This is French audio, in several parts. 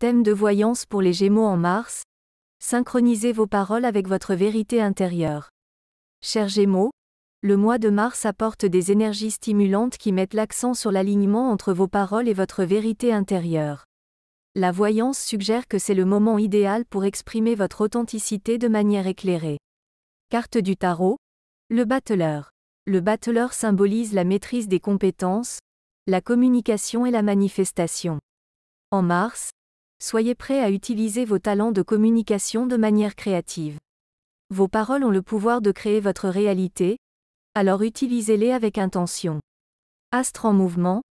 Thème de voyance pour les Gémeaux en mars. Synchronisez vos paroles avec votre vérité intérieure. Chers Gémeaux, le mois de mars apporte des énergies stimulantes qui mettent l'accent sur l'alignement entre vos paroles et votre vérité intérieure. La voyance suggère que c'est le moment idéal pour exprimer votre authenticité de manière éclairée. Carte du tarot. Le battleur. Le battleur symbolise la maîtrise des compétences, la communication et la manifestation. En mars, Soyez prêt à utiliser vos talents de communication de manière créative. Vos paroles ont le pouvoir de créer votre réalité, alors utilisez-les avec intention. Astre en mouvement,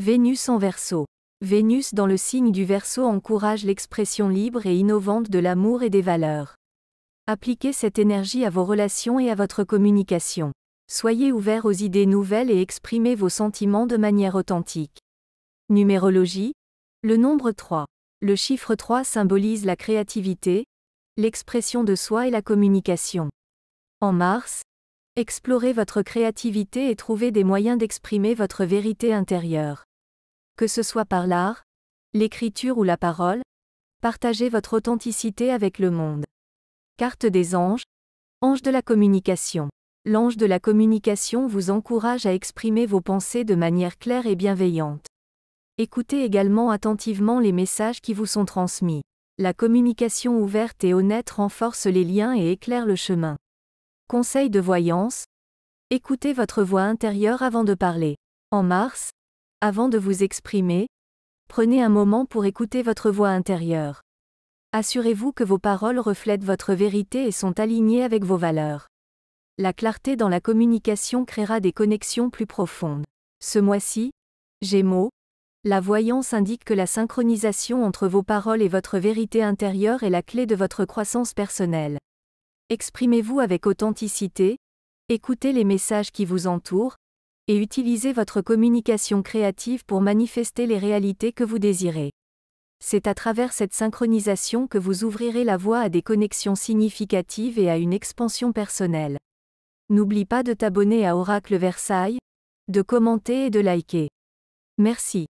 Vénus en verso. Vénus dans le signe du verso encourage l'expression libre et innovante de l'amour et des valeurs. Appliquez cette énergie à vos relations et à votre communication. Soyez ouvert aux idées nouvelles et exprimez vos sentiments de manière authentique. Numérologie, le nombre 3. Le chiffre 3 symbolise la créativité, l'expression de soi et la communication. En mars, explorez votre créativité et trouvez des moyens d'exprimer votre vérité intérieure. Que ce soit par l'art, l'écriture ou la parole, partagez votre authenticité avec le monde. Carte des anges, ange de la communication. L'ange de la communication vous encourage à exprimer vos pensées de manière claire et bienveillante. Écoutez également attentivement les messages qui vous sont transmis. La communication ouverte et honnête renforce les liens et éclaire le chemin. Conseil de voyance. Écoutez votre voix intérieure avant de parler. En mars, avant de vous exprimer, prenez un moment pour écouter votre voix intérieure. Assurez-vous que vos paroles reflètent votre vérité et sont alignées avec vos valeurs. La clarté dans la communication créera des connexions plus profondes. Ce mois-ci, Gémeaux, la voyance indique que la synchronisation entre vos paroles et votre vérité intérieure est la clé de votre croissance personnelle. Exprimez-vous avec authenticité, écoutez les messages qui vous entourent, et utilisez votre communication créative pour manifester les réalités que vous désirez. C'est à travers cette synchronisation que vous ouvrirez la voie à des connexions significatives et à une expansion personnelle. N'oublie pas de t'abonner à Oracle Versailles, de commenter et de liker. Merci.